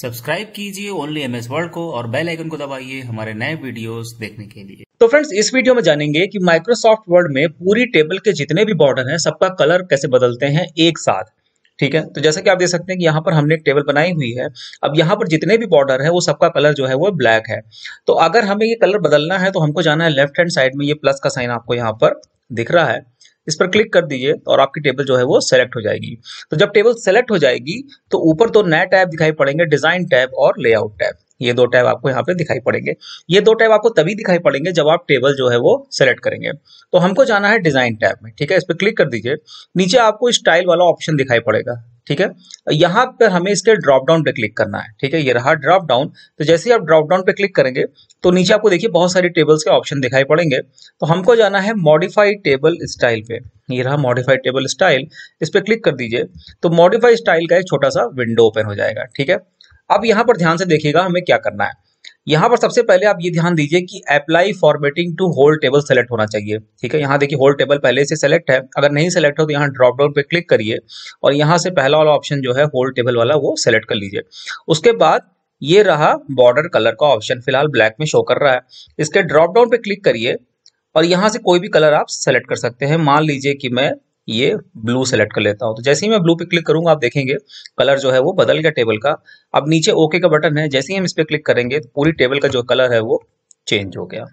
subscribe कीजिए only MS world को और बेल आइकन को दबाइए हमारे नए वीडियोस देखने के लिए तो फ्रेंड्स इस वीडियो में जानेंगे कि माइक्रोसॉफ्ट वर्ड में पूरी टेबल के जितने भी बॉर्डर हैं सबका कलर कैसे बदलते हैं एक साथ ठीक है तो जैसे कि आप देख सकते हैं कि यहाँ पर हमने एक टेबल बनाई हुई है अब यहाँ पर जितने भी बॉर्डर है वो सबका कलर जो है वो ब्लैक है तो अगर हमें ये कलर बदलना है तो हमको जाना है लेफ्ट हैंड साइड में ये प्लस का साइन आपको यहाँ पर दिख रहा है इस पर क्लिक कर दीजिए और आपकी टेबल जो है वो सेलेक्ट हो जाएगी तो जब टेबल सेलेक्ट हो जाएगी तो ऊपर दो नए टैब दिखाई पड़ेंगे डिजाइन टैब और लेआउट टैब ये दो टैब आपको यहाँ पे दिखाई पड़ेंगे ये दो टैब आपको तभी दिखाई पड़ेंगे जब आप टेबल जो है वो सेलेक्ट करेंगे तो हमको जाना है डिजाइन टैब में ठीक है इस पर क्लिक कर दीजिए नीचे आपको स्टाइल वाला ऑप्शन दिखाई पड़ेगा ठीक है यहां पर हमें इसके ड्रॉप डाउन पे क्लिक करना है ठीक है ये रहा ड्रॉप डाउन तो जैसे ही आप ड्रॉप डाउन पे क्लिक करेंगे तो नीचे आपको देखिए बहुत सारी टेबल्स के ऑप्शन दिखाई पड़ेंगे तो हमको जाना है मॉडिफाइड टेबल स्टाइल पे ये रहा मॉडिफाइड टेबल स्टाइल इस पर क्लिक कर दीजिए तो मॉडिफाइड स्टाइल का एक छोटा सा विंडो ओपन हो जाएगा ठीक है अब यहां पर ध्यान से देखिएगा हमें क्या करना है यहां पर सबसे पहले आप ये ध्यान दीजिए कि apply formatting to whole table select होना चाहिए ठीक है यहाँ देखिए होल टेबल पहले से सेलेक्ट है अगर नहीं सेलेक्ट हो तो यहाँ ड्रॉप डाउन पे क्लिक करिए और यहाँ से पहला वाला ऑप्शन जो है होल टेबल वाला वो सेलेक्ट कर लीजिए उसके बाद ये रहा बॉर्डर कलर का ऑप्शन फिलहाल ब्लैक में शो कर रहा है इसके ड्रॉप डाउन पे क्लिक करिए और यहाँ से कोई भी कलर आप सेलेक्ट कर सकते हैं मान लीजिए कि मैं ये ब्लू सेलेक्ट कर लेता हूँ तो जैसे ही मैं ब्लू पे क्लिक करूंगा आप देखेंगे कलर जो है वो बदल गया टेबल का अब नीचे ओके का बटन है जैसे ही हम इस पर क्लिक करेंगे तो पूरी टेबल का जो कलर है वो चेंज हो गया